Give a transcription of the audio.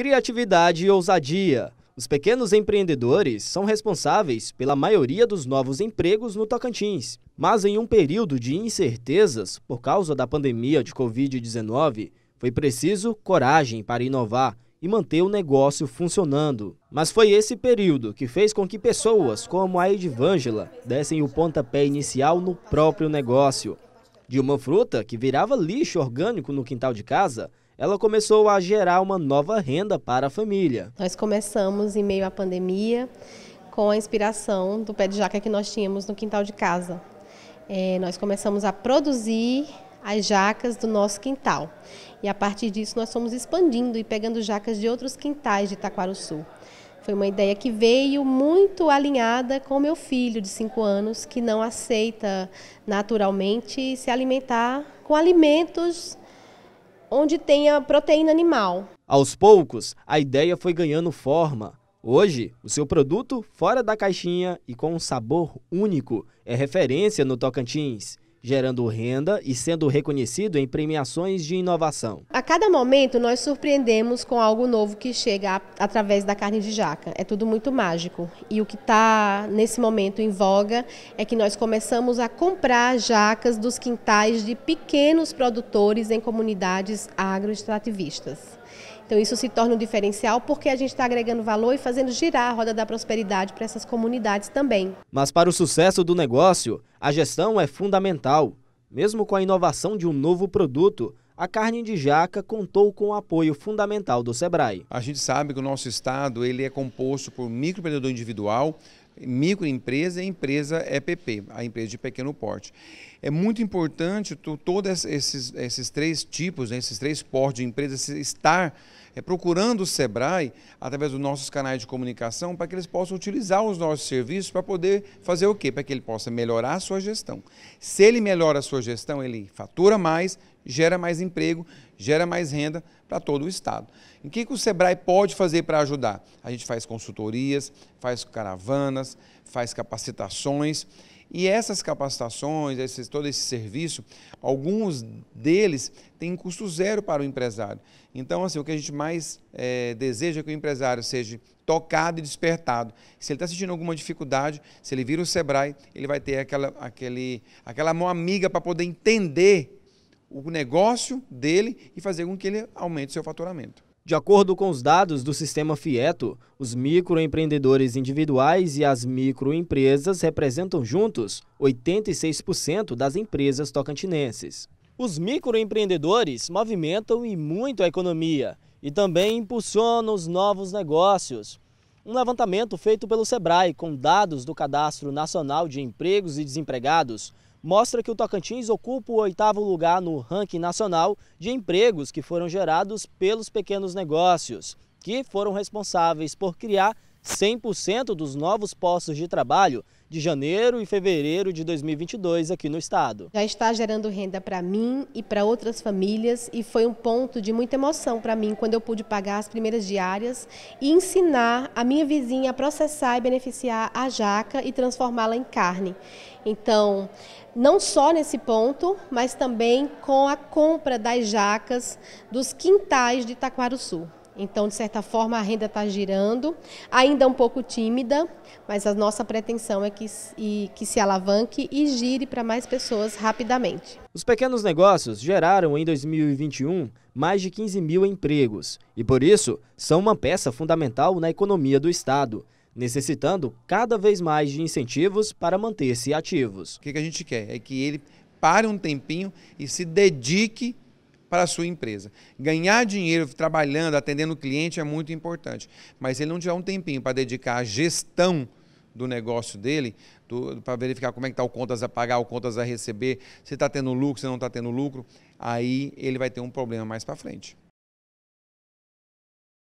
Criatividade e ousadia. Os pequenos empreendedores são responsáveis pela maioria dos novos empregos no Tocantins. Mas em um período de incertezas por causa da pandemia de Covid-19, foi preciso coragem para inovar e manter o negócio funcionando. Mas foi esse período que fez com que pessoas como a Edvângela dessem o pontapé inicial no próprio negócio. De uma fruta que virava lixo orgânico no quintal de casa, ela começou a gerar uma nova renda para a família. Nós começamos em meio à pandemia com a inspiração do pé de jaca que nós tínhamos no quintal de casa. É, nós começamos a produzir as jacas do nosso quintal. E a partir disso nós fomos expandindo e pegando jacas de outros quintais de Itaquaruçu. Foi uma ideia que veio muito alinhada com meu filho de 5 anos, que não aceita naturalmente se alimentar com alimentos onde tenha proteína animal. Aos poucos, a ideia foi ganhando forma. Hoje, o seu produto, fora da caixinha e com um sabor único, é referência no Tocantins gerando renda e sendo reconhecido em premiações de inovação. A cada momento nós surpreendemos com algo novo que chega através da carne de jaca. É tudo muito mágico. E o que está nesse momento em voga é que nós começamos a comprar jacas dos quintais de pequenos produtores em comunidades agroextrativistas. Então isso se torna um diferencial porque a gente está agregando valor e fazendo girar a roda da prosperidade para essas comunidades também. Mas para o sucesso do negócio, a gestão é fundamental. Mesmo com a inovação de um novo produto, a carne de jaca contou com o apoio fundamental do SEBRAE. A gente sabe que o nosso estado ele é composto por microempreendedor individual, microempresa e empresa EPP, a empresa de pequeno porte. É muito importante todos esses, esses três tipos, né, esses três portes de empresas estar é, procurando o Sebrae através dos nossos canais de comunicação para que eles possam utilizar os nossos serviços para poder fazer o quê? Para que ele possa melhorar a sua gestão. Se ele melhora a sua gestão, ele fatura mais, gera mais emprego, gera mais renda para todo o Estado. E o que, que o SEBRAE pode fazer para ajudar? A gente faz consultorias, faz caravanas, faz capacitações. E essas capacitações, esse, todo esse serviço, alguns deles têm custo zero para o empresário. Então, assim, o que a gente mais é, deseja é que o empresário seja tocado e despertado. Se ele está sentindo alguma dificuldade, se ele vira o Sebrae, ele vai ter aquela, aquele, aquela mão amiga para poder entender o negócio dele e fazer com que ele aumente seu faturamento. De acordo com os dados do sistema Fieto, os microempreendedores individuais e as microempresas representam juntos 86% das empresas tocantinenses. Os microempreendedores movimentam e muito a economia e também impulsionam os novos negócios. Um levantamento feito pelo Sebrae com dados do Cadastro Nacional de Empregos e Desempregados mostra que o Tocantins ocupa o oitavo lugar no ranking nacional de empregos que foram gerados pelos pequenos negócios, que foram responsáveis por criar 100% dos novos postos de trabalho de janeiro e fevereiro de 2022 aqui no estado. Já está gerando renda para mim e para outras famílias e foi um ponto de muita emoção para mim quando eu pude pagar as primeiras diárias e ensinar a minha vizinha a processar e beneficiar a jaca e transformá-la em carne. Então, não só nesse ponto, mas também com a compra das jacas dos quintais de Sul. Então, de certa forma, a renda está girando, ainda um pouco tímida, mas a nossa pretensão é que, e, que se alavanque e gire para mais pessoas rapidamente. Os pequenos negócios geraram em 2021 mais de 15 mil empregos e, por isso, são uma peça fundamental na economia do Estado necessitando cada vez mais de incentivos para manter-se ativos. O que a gente quer é que ele pare um tempinho e se dedique para a sua empresa. Ganhar dinheiro trabalhando, atendendo o cliente é muito importante, mas ele não tiver um tempinho para dedicar à gestão do negócio dele, para verificar como é que está o contas a pagar, o contas a receber, se está tendo lucro, se não está tendo lucro, aí ele vai ter um problema mais para frente.